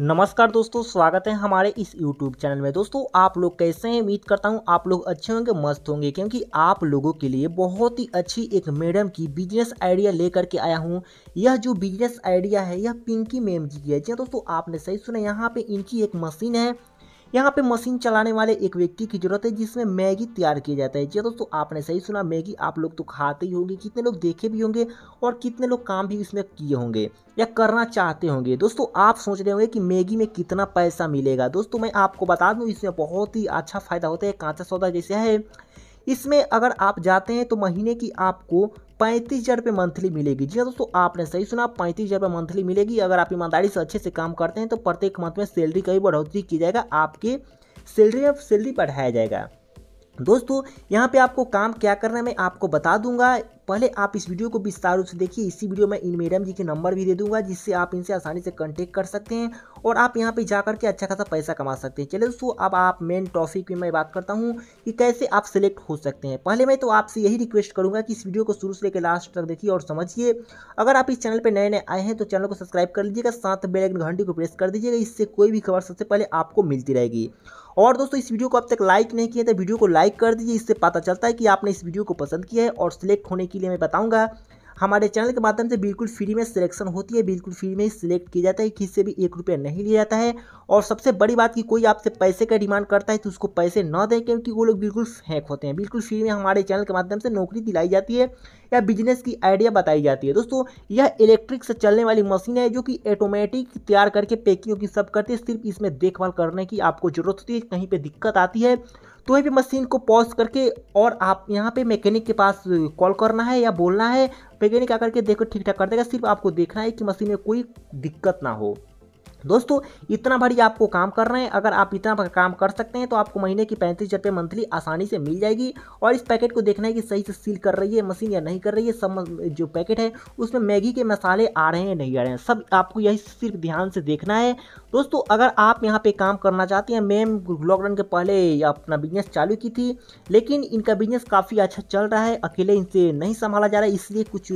नमस्कार दोस्तों स्वागत है हमारे इस YouTube चैनल में दोस्तों आप लोग कैसे हैं उम्मीद करता हूं आप लोग अच्छे होंगे मस्त होंगे क्योंकि आप लोगों के लिए बहुत ही अच्छी एक मैडम की बिजनेस आइडिया लेकर के आया हूं यह जो बिजनेस आइडिया है यह पिंकी मैम जी की है जी हाँ, दोस्तों आपने सही सुना यहाँ पे इनकी एक मशीन है यहाँ पे मशीन चलाने वाले एक व्यक्ति की जरूरत है जिसमें मैगी तैयार किया जाता है जी हाँ दोस्तों आपने सही सुना मैगी आप लोग तो खाते ही होंगे कितने लोग देखे भी होंगे और कितने लोग काम भी इसमें किए होंगे या करना चाहते होंगे दोस्तों आप सोच रहे होंगे कि मैगी में कितना पैसा मिलेगा दोस्तों मैं आपको बता दूँ इसमें बहुत ही अच्छा फ़ायदा होता है कांचा सौदा जैसे है इसमें अगर आप जाते हैं तो महीने की आपको पैंतीस हज़ार रुपये मंथली मिलेगी जी हाँ दोस्तों आपने सही सुना पैंतीस हज़ार रुपये मंथली मिलेगी अगर आप ईमानदारी से अच्छे से काम करते हैं तो प्रत्येक मंथ में सैलरी का भी बढ़ोतरी की जाएगा आपके सैलरी में सैलरी बढ़ाया जाएगा दोस्तों यहाँ पे आपको काम क्या करना है मैं आपको बता दूंगा पहले आप इस वीडियो को विस्तार रूप से देखिए इसी वीडियो में इन मैडम जी के नंबर भी दे दूंगा जिससे आप इनसे आसानी से कॉन्टेक्ट कर सकते हैं और आप यहाँ पे जा करके अच्छा खासा पैसा कमा सकते हैं चलिए दोस्तों अब आप मेन टॉपिक में मैं बात करता हूँ कि कैसे आप सिलेक्ट हो सकते हैं पहले मैं तो आपसे यही रिक्वेस्ट करूँगा कि इस वीडियो को शुरू से लेकर लास्ट तक देखिए और समझिए अगर आप इस चैनल पर नए नए आए हैं तो चैनल को सब्सक्राइब कर लीजिएगा साथ बेल घंटी को प्रेस कर दीजिएगा इससे कोई भी खबर सबसे पहले आपको मिलती रहेगी और दोस्तों इस वीडियो को अब तक लाइक नहीं किया तो वीडियो को लाइक कर दीजिए इससे पता चलता है कि आपने इस वीडियो को पसंद किया है और सिलेक्ट होने के लिए मैं बताऊँगा हमारे चैनल के माध्यम से बिल्कुल फ्री में सिलेक्शन होती है बिल्कुल फ्री में ही सिलेक्ट किया जाता है किसी से भी एक रुपया नहीं लिया जाता है और सबसे बड़ी बात कि कोई आपसे पैसे का डिमांड करता है तो उसको पैसे ना दें क्योंकि वो लोग बिल्कुल फेंक होते हैं बिल्कुल फ्री में हमारे चैनल के माध्यम से नौकरी दिलाई जाती है या बिजनेस की आइडिया बताई जाती है दोस्तों यह इलेक्ट्रिक से चलने वाली मशीन है जो कि ऑटोमेटिक तैयार करके पैकिंग की सब करती है सिर्फ इसमें देखभाल करने की आपको जरूरत होती है कहीं पर दिक्कत आती है तो यहाँ पे मशीन को पॉज करके और आप यहाँ पे मैकेनिक के पास कॉल करना है या बोलना है मैकेनिक आकर के देखो ठीक ठाक कर देगा सिर्फ आपको देखना है कि मशीन में कोई दिक्कत ना हो दोस्तों इतना भरी आपको काम कर रहे हैं अगर आप इतना काम कर सकते हैं तो आपको महीने की पैंतीस हज़ार मंथली आसानी से मिल जाएगी और इस पैकेट को देखना है कि सही से सील कर रही है मशीन या नहीं कर रही है सब जो पैकेट है उसमें मैगी के मसाले आ रहे हैं या नहीं आ रहे हैं सब आपको यही सिर्फ ध्यान से देखना है दोस्तों अगर आप यहाँ पर काम करना चाहते हैं मैम लॉकडाउन के पहले अपना बिजनेस चालू की थी लेकिन इनका बिजनेस काफ़ी अच्छा चल रहा है अकेले इनसे नहीं संभाला जा रहा है इसलिए कुछ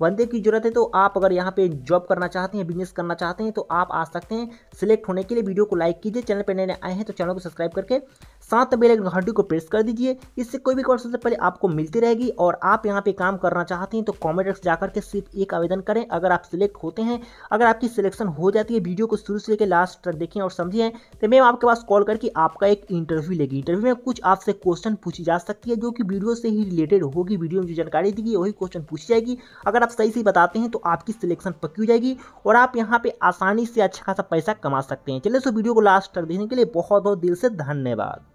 बंदे की जरूरत है तो आप अगर यहाँ पर जॉब करना चाहते हैं बिजनेस करना चाहते हैं तो आप आ सकते सकते हैं सिलेक्ट होने के लिए वीडियो को लाइक कीजिए चैनल पर नए आए हैं तो चैनल को सब्सक्राइब करके साथ में बेल घंटी को प्रेस कर दीजिए इससे कोई भी कॉल सबसे पहले आपको मिलती रहेगी और आप यहाँ पे काम करना चाहते हैं तो कॉमेंट बॉक्स जाकर के सिर्फ एक आवेदन करें अगर आप सिलेक्ट होते हैं अगर आपकी सिलेक्शन हो जाती है वीडियो को शुरू से लेकर लास्ट तक देखें और समझें तो मैम आपके पास कॉल करके आपका एक इंटरव्यू लेगी इंटरव्यू में कुछ आपसे क्वेश्चन पूछी जा सकती है जो कि वीडियो से ही रिलेटेड होगी वीडियो में जो जानकारी दी गई वही क्वेश्चन पूछी जाएगी अगर आप सही से बताते हैं तो आपकी सिलेक्शन पक्की हो जाएगी और आप यहाँ पर आसानी से अच्छा पैसा कमा सकते हैं चलिए सो वीडियो को लास्ट तक देखने के लिए बहुत बहुत दिल से धन्यवाद